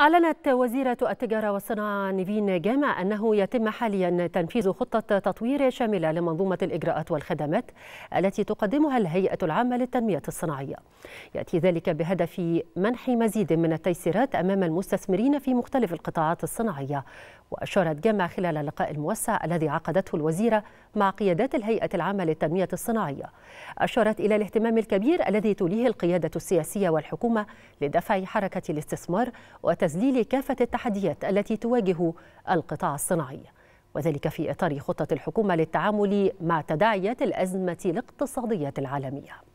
أعلنت وزيرة التجارة والصناعة نيفين جامع أنه يتم حاليا تنفيذ خطة تطوير شاملة لمنظومة الإجراءات والخدمات التي تقدمها الهيئة العامة للتنمية الصناعية. يأتي ذلك بهدف منح مزيد من التيسيرات أمام المستثمرين في مختلف القطاعات الصناعية. وأشارت جامع خلال اللقاء الموسع الذي عقدته الوزيرة مع قيادات الهيئة العامة للتنمية الصناعية. أشارت إلى الاهتمام الكبير الذي توليه القيادة السياسية والحكومة لدفع حركة الاستثمار وتزويد لتذليل كافة التحديات التي تواجه القطاع الصناعي وذلك في إطار خطة الحكومة للتعامل مع تداعيات الأزمة الاقتصادية العالمية